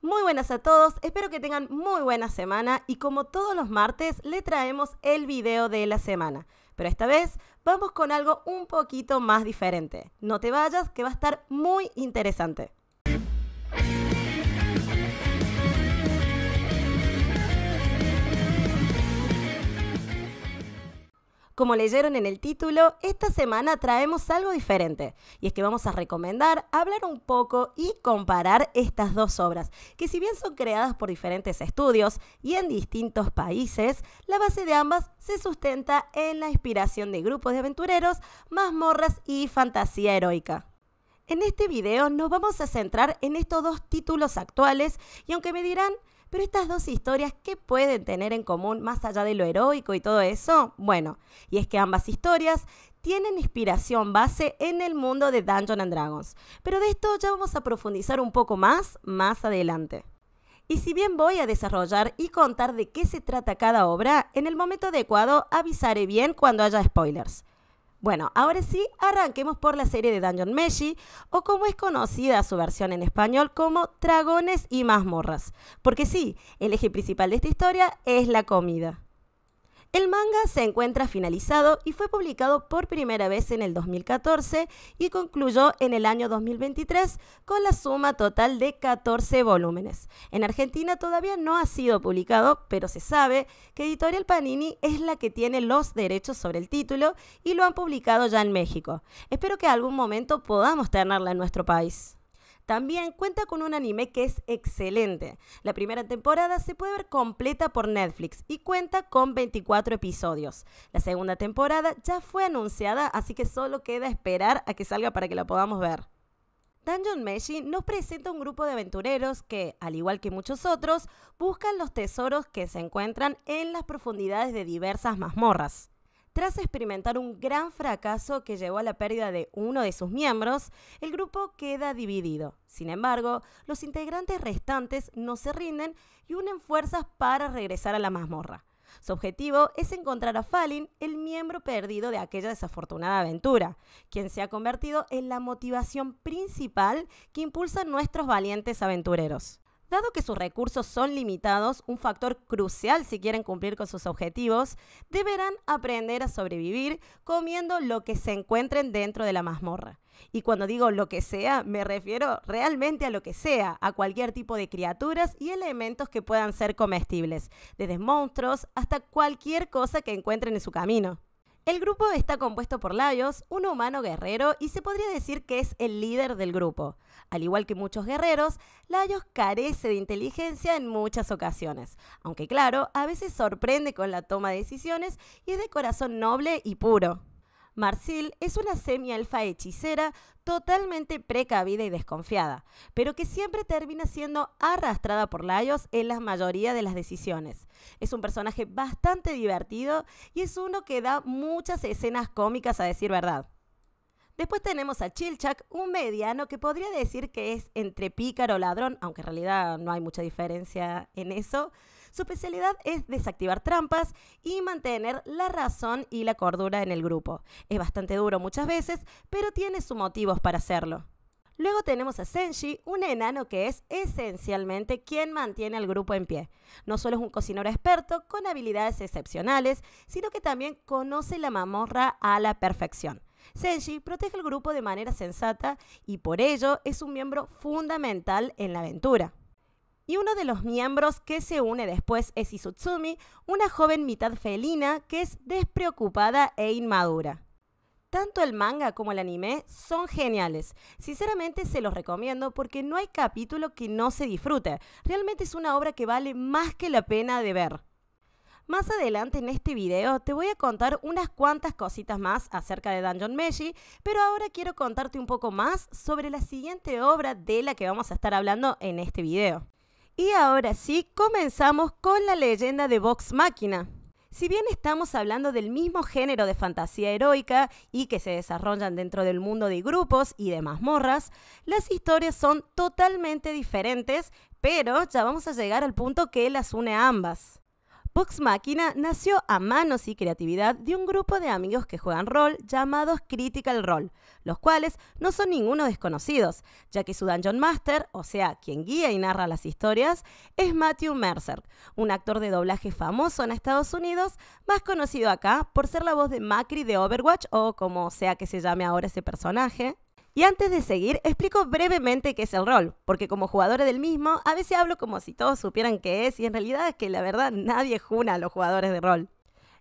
Muy buenas a todos, espero que tengan muy buena semana y como todos los martes le traemos el video de la semana. Pero esta vez vamos con algo un poquito más diferente. No te vayas que va a estar muy interesante. Como leyeron en el título, esta semana traemos algo diferente y es que vamos a recomendar, hablar un poco y comparar estas dos obras, que si bien son creadas por diferentes estudios y en distintos países, la base de ambas se sustenta en la inspiración de grupos de aventureros, mazmorras y fantasía heroica. En este video nos vamos a centrar en estos dos títulos actuales y aunque me dirán, pero estas dos historias, ¿qué pueden tener en común más allá de lo heroico y todo eso? Bueno, y es que ambas historias tienen inspiración base en el mundo de Dungeons and Dragons. Pero de esto ya vamos a profundizar un poco más más adelante. Y si bien voy a desarrollar y contar de qué se trata cada obra, en el momento adecuado avisaré bien cuando haya spoilers. Bueno, ahora sí, arranquemos por la serie de Dungeon Meshi, o como es conocida su versión en español como Dragones y mazmorras. Porque sí, el eje principal de esta historia es la comida. El manga se encuentra finalizado y fue publicado por primera vez en el 2014 y concluyó en el año 2023 con la suma total de 14 volúmenes. En Argentina todavía no ha sido publicado, pero se sabe que Editorial Panini es la que tiene los derechos sobre el título y lo han publicado ya en México. Espero que algún momento podamos tenerla en nuestro país. También cuenta con un anime que es excelente. La primera temporada se puede ver completa por Netflix y cuenta con 24 episodios. La segunda temporada ya fue anunciada, así que solo queda esperar a que salga para que la podamos ver. Dungeon Meshi nos presenta un grupo de aventureros que, al igual que muchos otros, buscan los tesoros que se encuentran en las profundidades de diversas mazmorras. Tras experimentar un gran fracaso que llevó a la pérdida de uno de sus miembros, el grupo queda dividido. Sin embargo, los integrantes restantes no se rinden y unen fuerzas para regresar a la mazmorra. Su objetivo es encontrar a Fallin, el miembro perdido de aquella desafortunada aventura, quien se ha convertido en la motivación principal que impulsa a nuestros valientes aventureros. Dado que sus recursos son limitados, un factor crucial si quieren cumplir con sus objetivos, deberán aprender a sobrevivir comiendo lo que se encuentren dentro de la mazmorra. Y cuando digo lo que sea, me refiero realmente a lo que sea, a cualquier tipo de criaturas y elementos que puedan ser comestibles, desde monstruos hasta cualquier cosa que encuentren en su camino. El grupo está compuesto por Laios, un humano guerrero, y se podría decir que es el líder del grupo. Al igual que muchos guerreros, Laios carece de inteligencia en muchas ocasiones, aunque claro, a veces sorprende con la toma de decisiones y es de corazón noble y puro. Marcil es una semi alfa hechicera totalmente precavida y desconfiada, pero que siempre termina siendo arrastrada por Laios en la mayoría de las decisiones. Es un personaje bastante divertido y es uno que da muchas escenas cómicas a decir verdad. Después tenemos a Chilchak, un mediano que podría decir que es entre pícaro o ladrón, aunque en realidad no hay mucha diferencia en eso. Su especialidad es desactivar trampas y mantener la razón y la cordura en el grupo. Es bastante duro muchas veces, pero tiene sus motivos para hacerlo. Luego tenemos a Senshi, un enano que es esencialmente quien mantiene al grupo en pie. No solo es un cocinero experto con habilidades excepcionales, sino que también conoce la mamorra a la perfección. Senshi protege al grupo de manera sensata y por ello es un miembro fundamental en la aventura y uno de los miembros que se une después es Izutsumi, una joven mitad felina que es despreocupada e inmadura. Tanto el manga como el anime son geniales. Sinceramente se los recomiendo porque no hay capítulo que no se disfrute. Realmente es una obra que vale más que la pena de ver. Más adelante en este video te voy a contar unas cuantas cositas más acerca de Dungeon Meshi, pero ahora quiero contarte un poco más sobre la siguiente obra de la que vamos a estar hablando en este video. Y ahora sí, comenzamos con la leyenda de Vox Máquina. Si bien estamos hablando del mismo género de fantasía heroica y que se desarrollan dentro del mundo de grupos y de mazmorras, las historias son totalmente diferentes, pero ya vamos a llegar al punto que las une a ambas. Vox Máquina nació a manos y creatividad de un grupo de amigos que juegan rol llamados Critical Role, los cuales no son ninguno desconocidos, ya que su Dungeon Master, o sea, quien guía y narra las historias, es Matthew Mercer, un actor de doblaje famoso en Estados Unidos, más conocido acá por ser la voz de Macri de Overwatch o como sea que se llame ahora ese personaje, y antes de seguir, explico brevemente qué es el rol, porque como jugadores del mismo, a veces hablo como si todos supieran qué es y en realidad es que la verdad nadie juna a los jugadores de rol.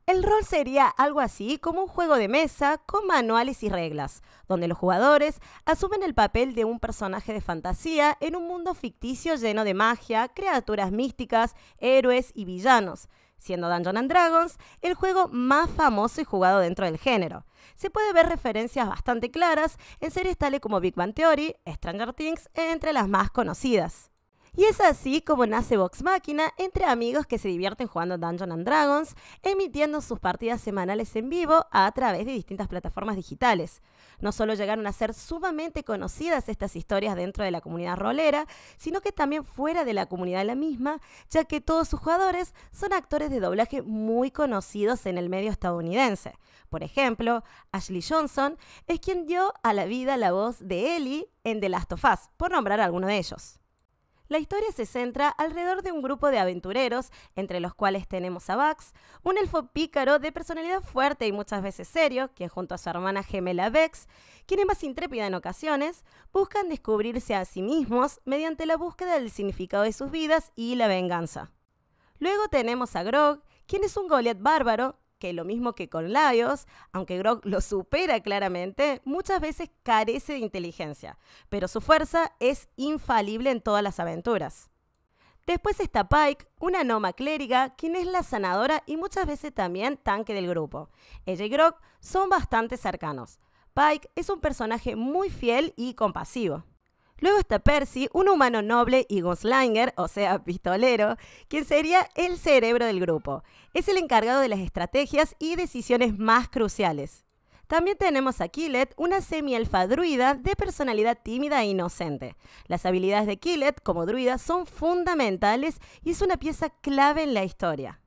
El rol sería algo así como un juego de mesa con manuales y reglas, donde los jugadores asumen el papel de un personaje de fantasía en un mundo ficticio lleno de magia, criaturas místicas, héroes y villanos siendo Dungeons and Dragons el juego más famoso y jugado dentro del género. Se puede ver referencias bastante claras en series tales como Big Bang Theory, Stranger Things, entre las más conocidas. Y es así como nace Vox Máquina entre amigos que se divierten jugando Dungeons and Dragons, emitiendo sus partidas semanales en vivo a través de distintas plataformas digitales. No solo llegaron a ser sumamente conocidas estas historias dentro de la comunidad rolera, sino que también fuera de la comunidad la misma, ya que todos sus jugadores son actores de doblaje muy conocidos en el medio estadounidense. Por ejemplo, Ashley Johnson es quien dio a la vida la voz de Ellie en The Last of Us, por nombrar alguno de ellos. La historia se centra alrededor de un grupo de aventureros, entre los cuales tenemos a Bax, un elfo pícaro de personalidad fuerte y muchas veces serio, quien junto a su hermana gemela Vex, quien es más intrépida en ocasiones, buscan descubrirse a sí mismos mediante la búsqueda del significado de sus vidas y la venganza. Luego tenemos a Grog, quien es un Goliath bárbaro, que lo mismo que con Laios, aunque Grog lo supera claramente, muchas veces carece de inteligencia, pero su fuerza es infalible en todas las aventuras. Después está Pike, una noma clériga, quien es la sanadora y muchas veces también tanque del grupo. Ella y Grog son bastante cercanos. Pike es un personaje muy fiel y compasivo. Luego está Percy, un humano noble y gunslinger, o sea, pistolero, quien sería el cerebro del grupo. Es el encargado de las estrategias y decisiones más cruciales. También tenemos a Killet, una semi-alfa druida de personalidad tímida e inocente. Las habilidades de Killet como druida son fundamentales y es una pieza clave en la historia.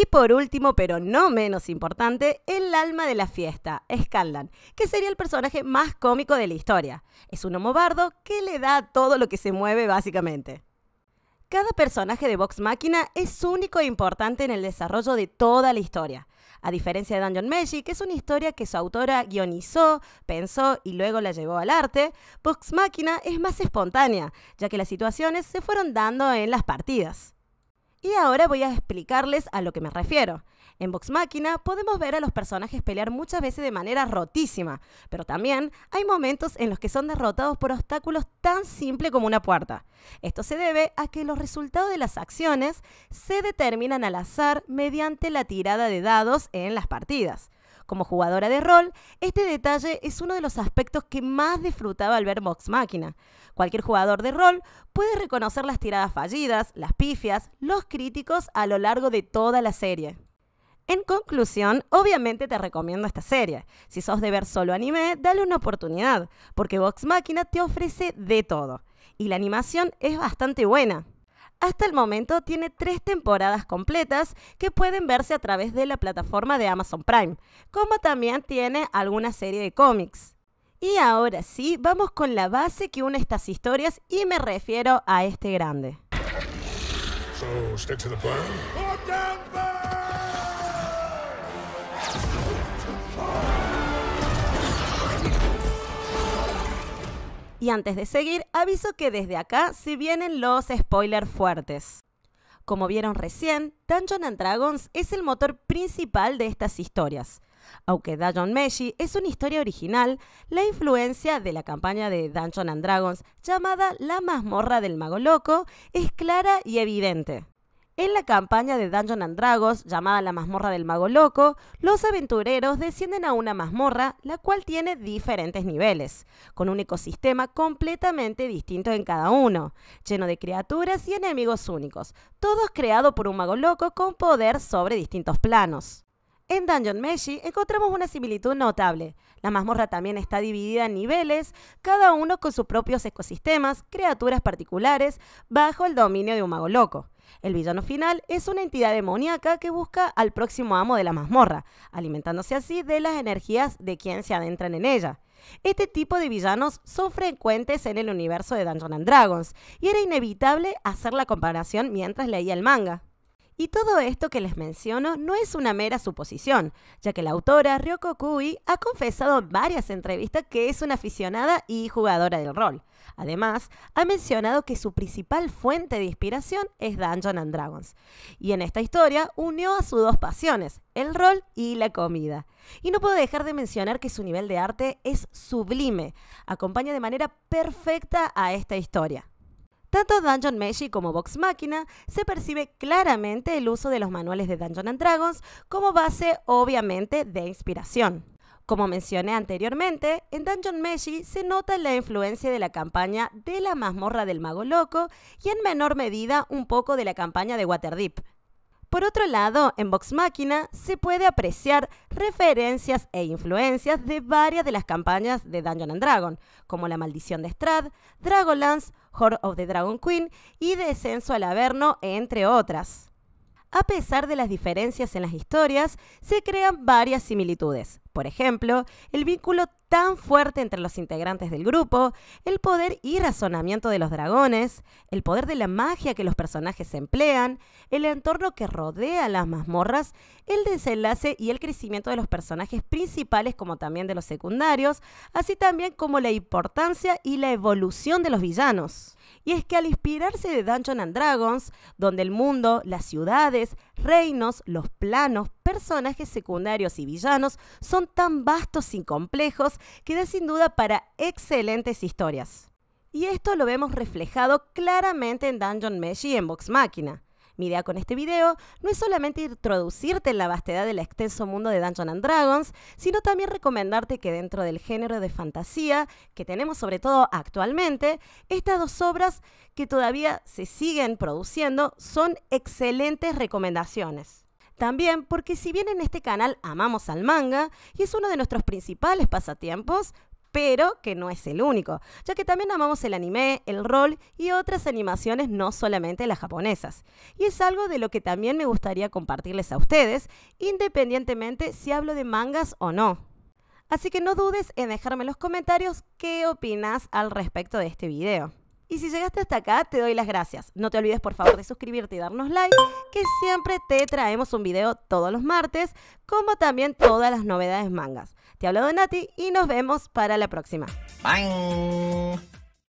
Y por último, pero no menos importante, el alma de la fiesta, Scanlan, que sería el personaje más cómico de la historia. Es un homobardo que le da todo lo que se mueve básicamente. Cada personaje de Vox Máquina es único e importante en el desarrollo de toda la historia. A diferencia de Dungeon Magic, que es una historia que su autora guionizó, pensó y luego la llevó al arte, Vox Máquina es más espontánea, ya que las situaciones se fueron dando en las partidas. Y ahora voy a explicarles a lo que me refiero. En Vox Máquina podemos ver a los personajes pelear muchas veces de manera rotísima, pero también hay momentos en los que son derrotados por obstáculos tan simples como una puerta. Esto se debe a que los resultados de las acciones se determinan al azar mediante la tirada de dados en las partidas. Como jugadora de rol, este detalle es uno de los aspectos que más disfrutaba al ver Vox Máquina. Cualquier jugador de rol puede reconocer las tiradas fallidas, las pifias, los críticos a lo largo de toda la serie. En conclusión, obviamente te recomiendo esta serie. Si sos de ver solo anime, dale una oportunidad, porque Vox Máquina te ofrece de todo. Y la animación es bastante buena. Hasta el momento tiene tres temporadas completas que pueden verse a través de la plataforma de Amazon Prime, como también tiene alguna serie de cómics. Y ahora sí, vamos con la base que une estas historias y me refiero a este grande. Y antes de seguir, aviso que desde acá se vienen los spoilers fuertes. Como vieron recién, Dungeon and Dragons es el motor principal de estas historias. Aunque Dungeon Meshi es una historia original, la influencia de la campaña de Dungeon and Dragons llamada La mazmorra del mago loco es clara y evidente. En la campaña de Dungeon and Dragons, llamada la mazmorra del mago loco, los aventureros descienden a una mazmorra, la cual tiene diferentes niveles, con un ecosistema completamente distinto en cada uno, lleno de criaturas y enemigos únicos, todos creados por un mago loco con poder sobre distintos planos. En Dungeon Meshi encontramos una similitud notable. La mazmorra también está dividida en niveles, cada uno con sus propios ecosistemas, criaturas particulares, bajo el dominio de un mago loco. El villano final es una entidad demoníaca que busca al próximo amo de la mazmorra, alimentándose así de las energías de quien se adentran en ella. Este tipo de villanos son frecuentes en el universo de Dungeons and Dragons, y era inevitable hacer la comparación mientras leía el manga. Y todo esto que les menciono no es una mera suposición, ya que la autora Ryoko Kui ha confesado en varias entrevistas que es una aficionada y jugadora del rol. Además, ha mencionado que su principal fuente de inspiración es Dungeons and Dragons. Y en esta historia unió a sus dos pasiones, el rol y la comida. Y no puedo dejar de mencionar que su nivel de arte es sublime, acompaña de manera perfecta a esta historia. Tanto Dungeon Meshi como Vox Máquina se percibe claramente el uso de los manuales de Dungeon and Dragons como base, obviamente, de inspiración. Como mencioné anteriormente, en Dungeon Meshi se nota la influencia de la campaña de la mazmorra del mago loco y en menor medida un poco de la campaña de Waterdeep, por otro lado, en Vox Máquina se puede apreciar referencias e influencias de varias de las campañas de Dungeon and Dragon, como La Maldición de Strad, Dragonlance, Horde of the Dragon Queen y Descenso al Averno, entre otras. A pesar de las diferencias en las historias, se crean varias similitudes por ejemplo, el vínculo tan fuerte entre los integrantes del grupo, el poder y razonamiento de los dragones, el poder de la magia que los personajes emplean, el entorno que rodea las mazmorras, el desenlace y el crecimiento de los personajes principales como también de los secundarios, así también como la importancia y la evolución de los villanos. Y es que al inspirarse de Dungeon and Dragons, donde el mundo, las ciudades, reinos, los planos, personajes secundarios y villanos son tan vastos y complejos que da sin duda para excelentes historias. Y esto lo vemos reflejado claramente en Dungeon Mesh y en Vox Máquina. Mi idea con este video no es solamente introducirte en la vastedad del extenso mundo de Dungeon and Dragons, sino también recomendarte que dentro del género de fantasía que tenemos sobre todo actualmente, estas dos obras que todavía se siguen produciendo son excelentes recomendaciones. También porque si bien en este canal amamos al manga y es uno de nuestros principales pasatiempos, pero que no es el único, ya que también amamos el anime, el rol y otras animaciones no solamente las japonesas. Y es algo de lo que también me gustaría compartirles a ustedes, independientemente si hablo de mangas o no. Así que no dudes en dejarme en los comentarios qué opinas al respecto de este video. Y si llegaste hasta acá, te doy las gracias. No te olvides, por favor, de suscribirte y darnos like, que siempre te traemos un video todos los martes, como también todas las novedades mangas. Te hablo de Nati y nos vemos para la próxima. Bye.